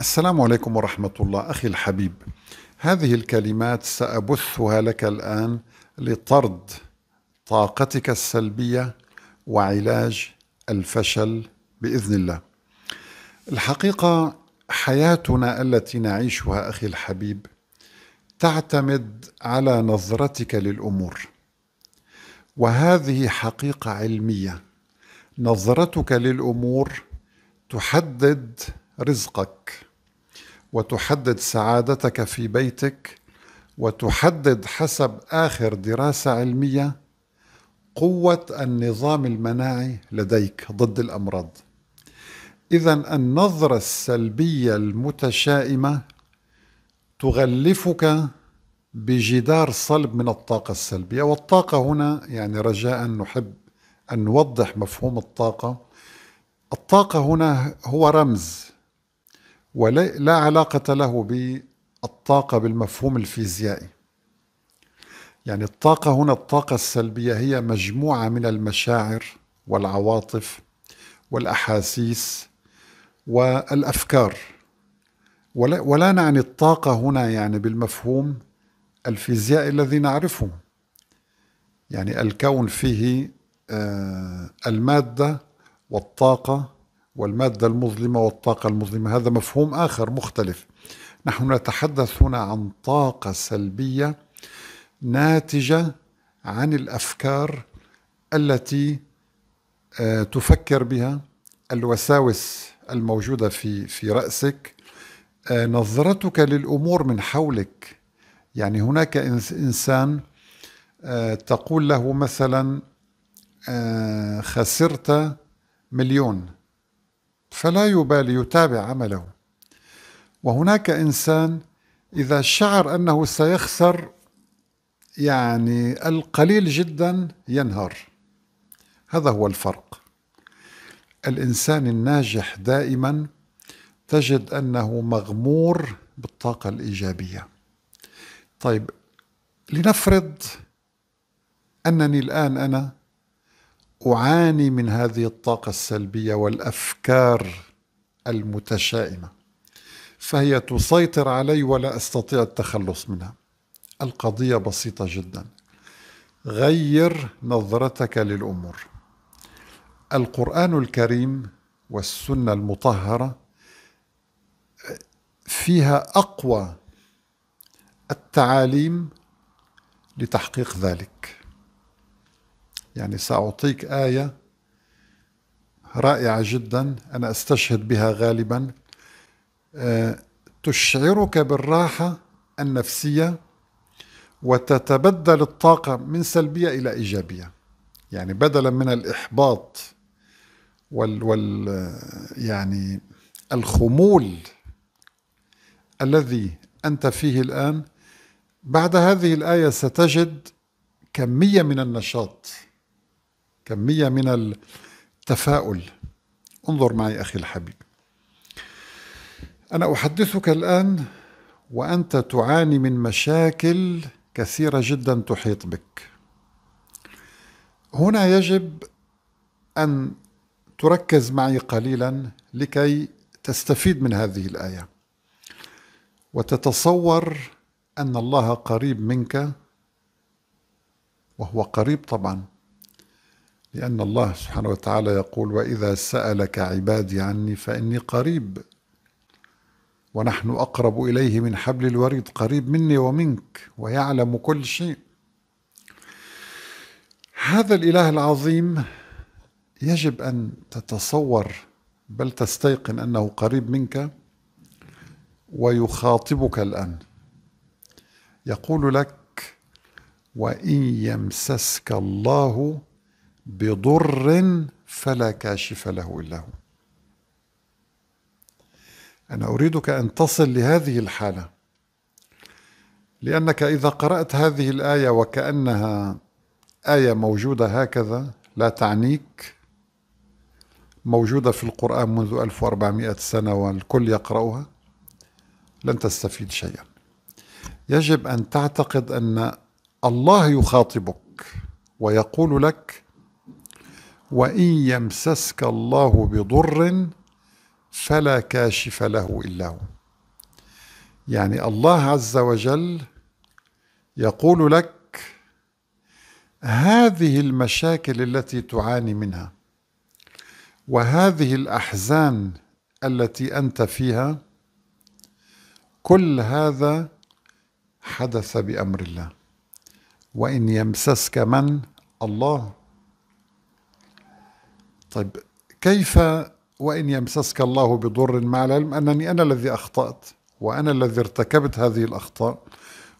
السلام عليكم ورحمة الله أخي الحبيب هذه الكلمات سأبثها لك الآن لطرد طاقتك السلبية وعلاج الفشل بإذن الله الحقيقة حياتنا التي نعيشها أخي الحبيب تعتمد على نظرتك للأمور وهذه حقيقة علمية نظرتك للأمور تحدد رزقك وتحدد سعادتك في بيتك وتحدد حسب اخر دراسه علميه قوه النظام المناعي لديك ضد الامراض اذا النظره السلبيه المتشائمه تغلفك بجدار صلب من الطاقه السلبيه والطاقه هنا يعني رجاء نحب ان نوضح مفهوم الطاقه الطاقه هنا هو رمز ولا علاقة له بالطاقة بالمفهوم الفيزيائي يعني الطاقة هنا الطاقة السلبية هي مجموعة من المشاعر والعواطف والأحاسيس والأفكار ولا, ولا نعني الطاقة هنا يعني بالمفهوم الفيزيائي الذي نعرفه يعني الكون فيه آه، المادة والطاقة والمادة المظلمة والطاقة المظلمة هذا مفهوم آخر مختلف نحن نتحدث هنا عن طاقة سلبية ناتجة عن الأفكار التي آه، تفكر بها الوساوس الموجودة في في رأسك آه، نظرتك للأمور من حولك يعني هناك إنسان آه، تقول له مثلا خسرت مليون فلا يبالي يتابع عمله وهناك انسان اذا شعر انه سيخسر يعني القليل جدا ينهار هذا هو الفرق الانسان الناجح دائما تجد انه مغمور بالطاقه الايجابيه طيب لنفرض انني الان انا اعاني من هذه الطاقه السلبيه والافكار المتشائمه فهي تسيطر علي ولا استطيع التخلص منها القضيه بسيطه جدا غير نظرتك للامور القران الكريم والسنه المطهره فيها اقوى التعاليم لتحقيق ذلك يعني سأعطيك آية رائعة جدا أنا أستشهد بها غالبا آه، تشعرك بالراحة النفسية وتتبدل الطاقة من سلبية إلى إيجابية يعني بدلا من الإحباط وال, وال يعني الخمول الذي أنت فيه الآن بعد هذه الآية ستجد كمية من النشاط كمية من التفاؤل انظر معي أخي الحبيب أنا أحدثك الآن وأنت تعاني من مشاكل كثيرة جدا تحيط بك هنا يجب أن تركز معي قليلا لكي تستفيد من هذه الآية وتتصور أن الله قريب منك وهو قريب طبعا لأن الله سبحانه وتعالى يقول وإذا سألك عبادي عني فإني قريب ونحن أقرب إليه من حبل الوريد قريب مني ومنك ويعلم كل شيء هذا الإله العظيم يجب أن تتصور بل تستيقن أنه قريب منك ويخاطبك الآن يقول لك وإن يمسسك الله بضر فلا كاشف له إلا هو أنا أريدك أن تصل لهذه الحالة لأنك إذا قرأت هذه الآية وكأنها آية موجودة هكذا لا تعنيك موجودة في القرآن منذ 1400 سنة والكل يقرأها لن تستفيد شيئا يجب أن تعتقد أن الله يخاطبك ويقول لك وإن يمسسك الله بضر فلا كاشف له إلا هو يعني الله عز وجل يقول لك هذه المشاكل التي تعاني منها وهذه الأحزان التي أنت فيها كل هذا حدث بأمر الله وإن يمسسك من الله طيب كيف وإن يمسسك الله بضر مع العلم أنني أنا الذي أخطأت وأنا الذي ارتكبت هذه الأخطاء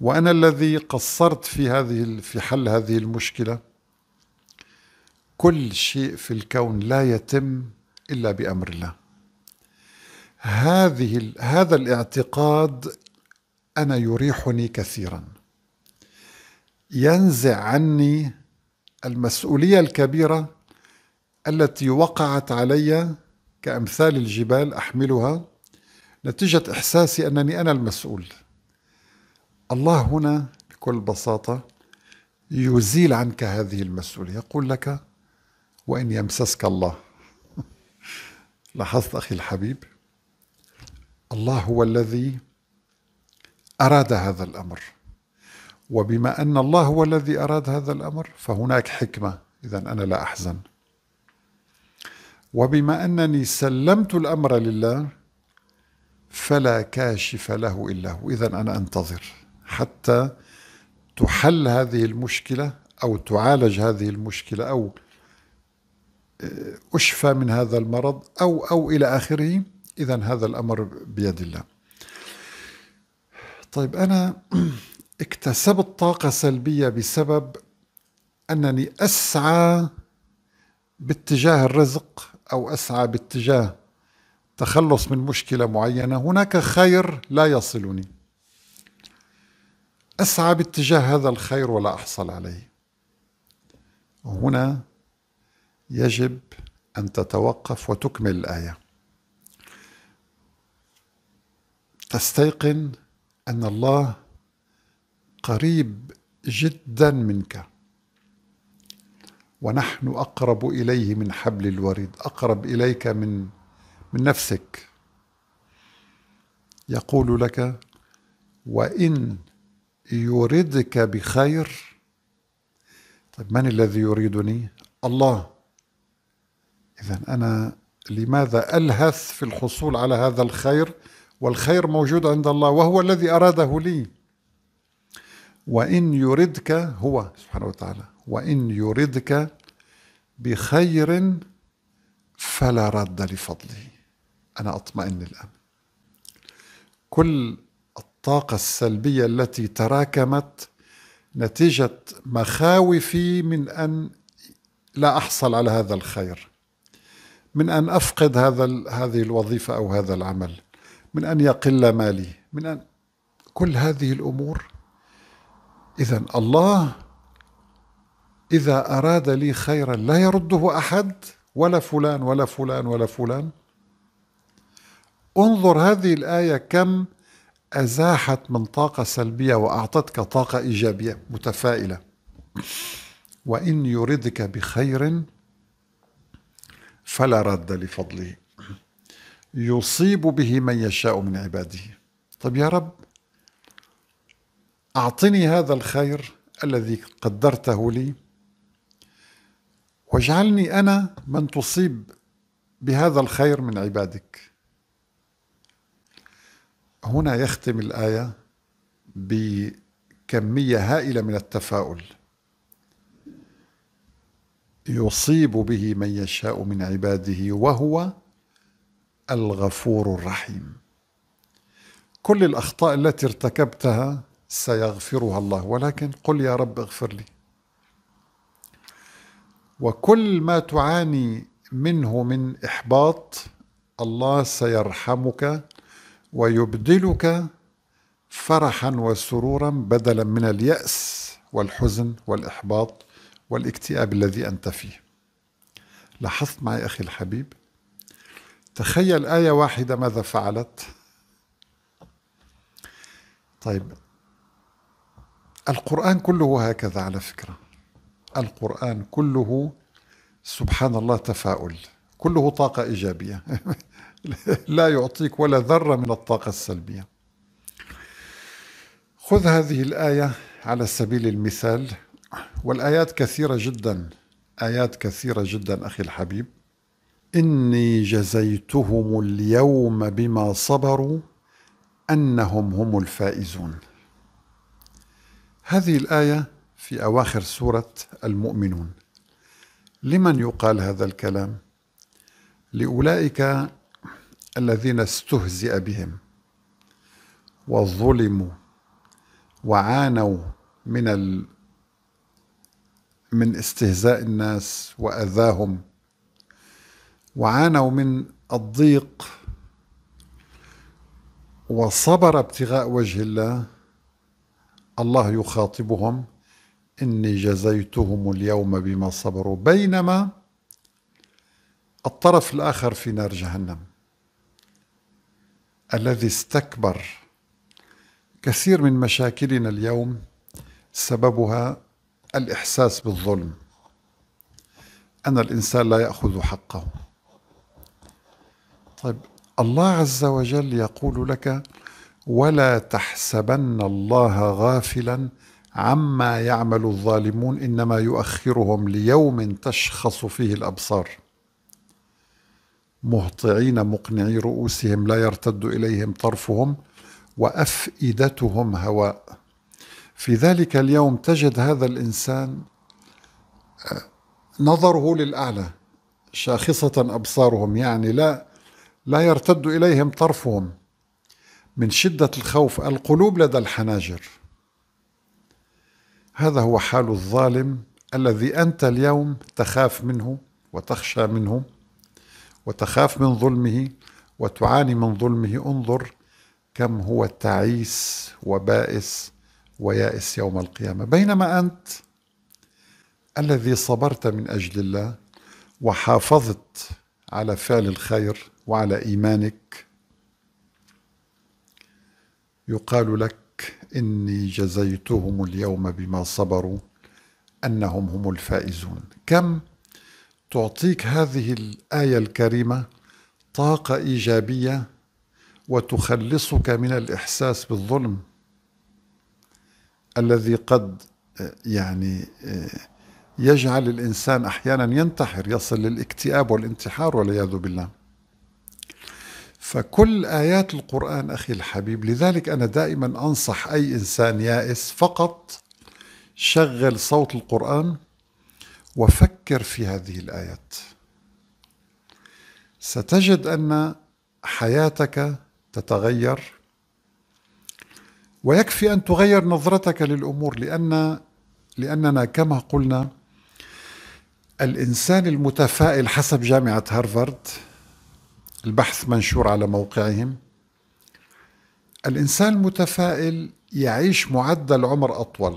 وأنا الذي قصرت في هذه في حل هذه المشكلة كل شيء في الكون لا يتم إلا بأمر الله هذه هذا الاعتقاد أنا يريحني كثيرا ينزع عني المسؤولية الكبيرة التي وقعت علي كأمثال الجبال أحملها نتيجة إحساسي أنني أنا المسؤول الله هنا بكل بساطة يزيل عنك هذه المسؤولية يقول لك وإن يمسسك الله لاحظت أخي الحبيب الله هو الذي أراد هذا الأمر وبما أن الله هو الذي أراد هذا الأمر فهناك حكمة إذا أنا لا أحزن وبما أنني سلمت الأمر لله فلا كاشف له إلا هو إذا أنا أنتظر حتى تحل هذه المشكلة أو تعالج هذه المشكلة أو آه، أشفى من هذا المرض أو أو إلى آخره إذا هذا الأمر بيد الله طيب أنا اكتسبت طاقة سلبية بسبب أنني أسعى باتجاه الرزق أو أسعى باتجاه تخلص من مشكلة معينة هناك خير لا يصلني أسعى باتجاه هذا الخير ولا أحصل عليه هنا يجب أن تتوقف وتكمل الآية تستيقن أن الله قريب جدا منك ونحن اقرب اليه من حبل الوريد اقرب اليك من من نفسك يقول لك وان يردك بخير طيب من الذي يريدني الله اذا انا لماذا الهث في الحصول على هذا الخير والخير موجود عند الله وهو الذي اراده لي وان يردك هو سبحانه وتعالى وإن يردك بخير فلا رد لفضله أنا أطمئن الآن كل الطاقة السلبية التي تراكمت نتيجة مخاوفي من أن لا أحصل على هذا الخير من أن أفقد هذا هذه الوظيفة أو هذا العمل من أن يقل مالي من أن كل هذه الأمور إذا الله إذا أراد لي خيرا لا يرده أحد ولا فلان ولا فلان ولا فلان انظر هذه الآية كم أزاحت من طاقة سلبية وأعطتك طاقة إيجابية متفائلة وإن يردك بخير فلا رد لفضله يصيب به من يشاء من عباده طب يا رب أعطني هذا الخير الذي قدرته لي واجعلني انا من تصيب بهذا الخير من عبادك هنا يختم الايه بكميه هائله من التفاؤل يصيب به من يشاء من عباده وهو الغفور الرحيم كل الاخطاء التي ارتكبتها سيغفرها الله ولكن قل يا رب اغفر لي وكل ما تعاني منه من إحباط الله سيرحمك ويبدلك فرحا وسرورا بدلا من اليأس والحزن والإحباط والاكتئاب الذي أنت فيه لاحظت معي أخي الحبيب تخيل آية واحدة ماذا فعلت طيب القرآن كله هكذا على فكرة القرآن كله سبحان الله تفاؤل كله طاقة إيجابية لا يعطيك ولا ذرة من الطاقة السلبية خذ هذه الآية على سبيل المثال والآيات كثيرة جدا آيات كثيرة جدا أخي الحبيب إني جزيتهم اليوم بما صبروا أنهم هم الفائزون هذه الآية في أواخر سورة المؤمنون لمن يقال هذا الكلام لأولئك الذين استهزئ بهم وظلموا وعانوا من ال من استهزاء الناس وأذاهم وعانوا من الضيق وصبر ابتغاء وجه الله الله يخاطبهم إني جزيتهم اليوم بما صبروا بينما الطرف الآخر في نار جهنم الذي استكبر كثير من مشاكلنا اليوم سببها الإحساس بالظلم أن الإنسان لا يأخذ حقه طيب الله عز وجل يقول لك ولا تحسبن الله غافلا عما يعمل الظالمون انما يؤخرهم ليوم تشخص فيه الابصار مهطعين مقنعي رؤوسهم لا يرتد اليهم طرفهم وافئدتهم هواء في ذلك اليوم تجد هذا الانسان آه، نظره للاعلى شاخصه ابصارهم يعني لا لا يرتد اليهم طرفهم من شده الخوف القلوب لدى الحناجر هذا هو حال الظالم الذي انت اليوم تخاف منه وتخشى منه وتخاف من ظلمه وتعاني من ظلمه انظر كم هو تعيس وبائس ويائس يوم القيامه بينما انت الذي صبرت من اجل الله وحافظت على فعل الخير وعلى ايمانك يقال لك إني جزيتهم اليوم بما صبروا أنهم هم الفائزون كم تعطيك هذه الآية الكريمة طاقة إيجابية وتخلصك من الإحساس بالظلم الذي قد يعني يجعل الإنسان أحيانا ينتحر يصل للاكتئاب والانتحار والعياذ بالله فكل آيات القرآن أخي الحبيب لذلك أنا دائما أنصح أي إنسان يائس فقط شغل صوت القرآن وفكر في هذه الآيات ستجد أن حياتك تتغير ويكفي أن تغير نظرتك للأمور لأن لأننا كما قلنا الإنسان المتفائل حسب جامعة هارفارد البحث منشور على موقعهم الإنسان المتفائل يعيش معدل عمر أطول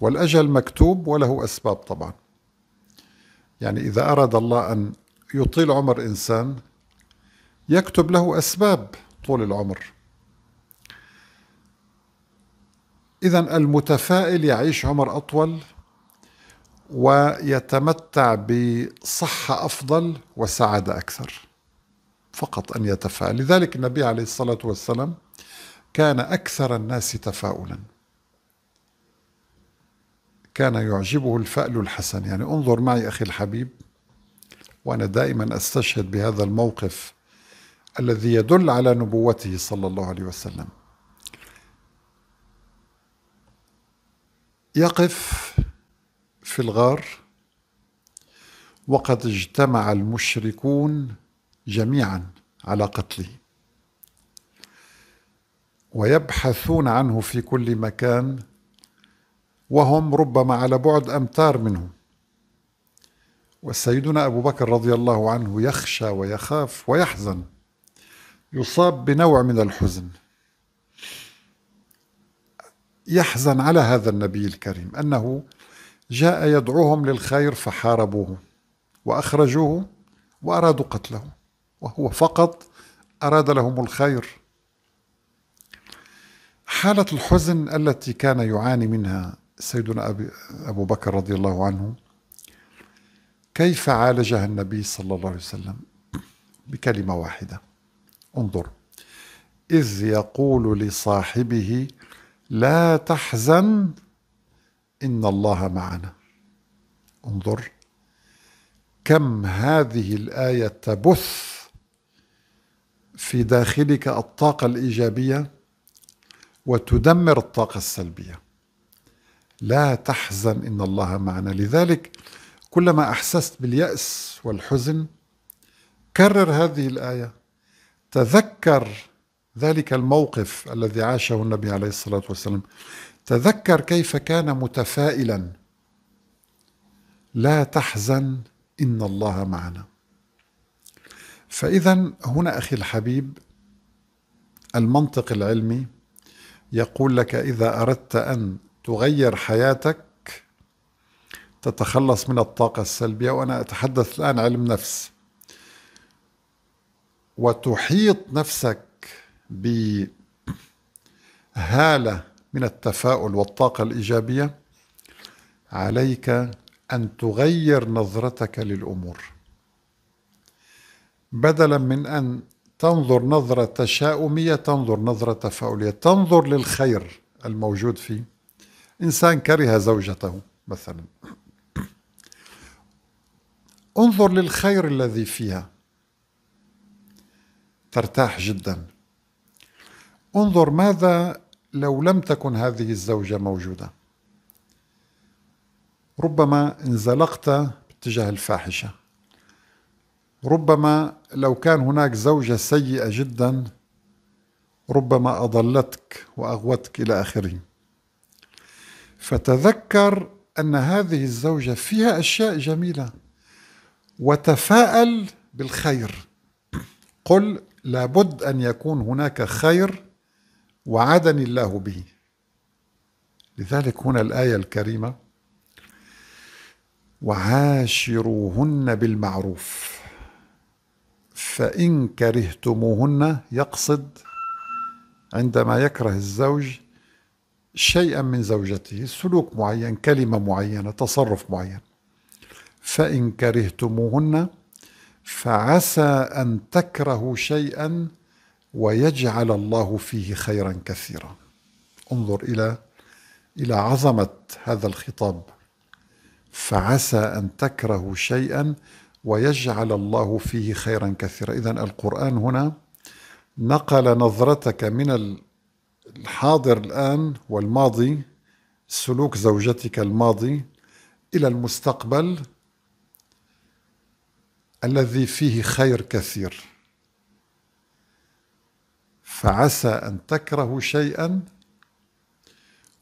والأجل مكتوب وله أسباب طبعا يعني إذا أراد الله أن يطيل عمر إنسان يكتب له أسباب طول العمر إذا المتفائل يعيش عمر أطول ويتمتع بصحة أفضل وسعادة أكثر فقط أن يتفاءل لذلك النبي عليه الصلاة والسلام كان أكثر الناس تفاؤلا كان يعجبه الفأل الحسن يعني انظر معي أخي الحبيب وأنا دائما أستشهد بهذا الموقف الذي يدل على نبوته صلى الله عليه وسلم يقف في الغار وقد اجتمع المشركون جميعا على قتله ويبحثون عنه في كل مكان وهم ربما على بعد امتار منه وسيدنا ابو بكر رضي الله عنه يخشى ويخاف ويحزن يصاب بنوع من الحزن يحزن على هذا النبي الكريم انه جاء يدعوهم للخير فحاربوه واخرجوه وارادوا قتله وهو فقط اراد لهم الخير حاله الحزن التي كان يعاني منها سيدنا أبي ابو بكر رضي الله عنه كيف عالجها النبي صلى الله عليه وسلم بكلمه واحده انظر اذ يقول لصاحبه لا تحزن إن الله معنا انظر كم هذه الآية تبث في داخلك الطاقة الإيجابية وتدمر الطاقة السلبية لا تحزن إن الله معنا لذلك كلما أحسست باليأس والحزن كرر هذه الآية تذكر ذلك الموقف الذي عاشه النبي عليه الصلاة والسلام تذكر كيف كان متفائلا لا تحزن ان الله معنا فاذا هنا اخي الحبيب المنطق العلمي يقول لك اذا اردت ان تغير حياتك تتخلص من الطاقه السلبيه وانا اتحدث الان علم نفس وتحيط نفسك بهاله من التفاؤل والطاقه الايجابيه عليك ان تغير نظرتك للامور بدلا من ان تنظر نظره تشاؤميه تنظر نظره تفاؤليه تنظر للخير الموجود فيه انسان كره زوجته مثلا انظر للخير الذي فيها ترتاح جدا انظر ماذا لو لم تكن هذه الزوجة موجودة ربما انزلقت باتجاه الفاحشة ربما لو كان هناك زوجة سيئة جدا ربما أضلتك وأغوتك إلى آخره فتذكر أن هذه الزوجة فيها أشياء جميلة وتفاءل بالخير قل لابد أن يكون هناك خير وعدني الله به لذلك هنا الآية الكريمة وعاشروهن بالمعروف فإن كرهتموهن يقصد عندما يكره الزوج شيئا من زوجته سلوك معين كلمة معينة تصرف معين فإن كرهتموهن فعسى أن تكرهوا شيئا ويجعل الله فيه خيرا كثيرا انظر الى الى عظمه هذا الخطاب فعسى ان تكرهوا شيئا ويجعل الله فيه خيرا كثيرا اذا القران هنا نقل نظرتك من الحاضر الان والماضي سلوك زوجتك الماضي الى المستقبل الذي فيه خير كثير فعسى أن تكرهوا شيئا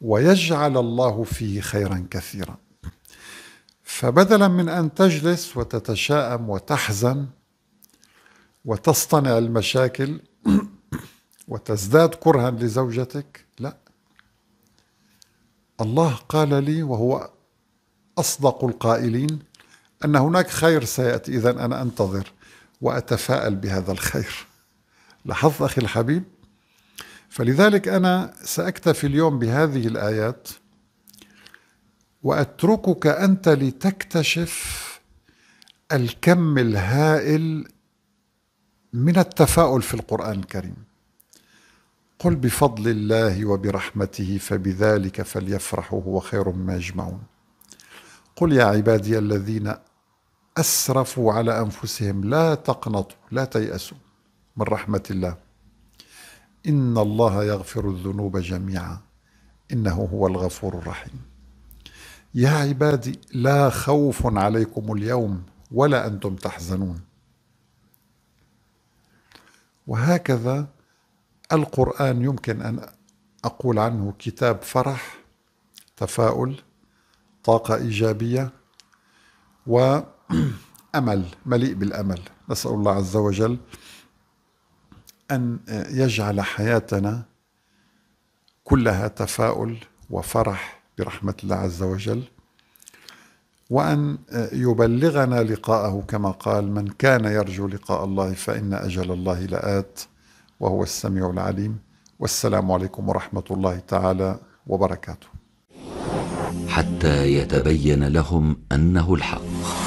ويجعل الله فيه خيرا كثيرا فبدلا من أن تجلس وتتشائم وتحزن وتصطنع المشاكل وتزداد كرها لزوجتك لا الله قال لي وهو أصدق القائلين أن هناك خير سيأتي إذا أنا أنتظر وأتفاءل بهذا الخير لحظ أخي الحبيب فلذلك أنا سأكتفي اليوم بهذه الآيات وأتركك أنت لتكتشف الكم الهائل من التفاؤل في القرآن الكريم قل بفضل الله وبرحمته فبذلك فليفرحوا هو خير مما يجمعون قل يا عبادي الذين أسرفوا على أنفسهم لا تقنطوا لا تيأسوا من رحمة الله إن الله يغفر الذنوب جميعا إنه هو الغفور الرحيم يا عبادي لا خوف عليكم اليوم ولا أنتم تحزنون وهكذا القرآن يمكن أن أقول عنه كتاب فرح تفاؤل طاقة إيجابية وأمل مليء بالأمل نسأل الله عز وجل ان يجعل حياتنا كلها تفاؤل وفرح برحمه الله عز وجل وان يبلغنا لقاءه كما قال من كان يرجو لقاء الله فان اجل الله لات وهو السميع العليم والسلام عليكم ورحمه الله تعالى وبركاته حتى يتبين لهم انه الحق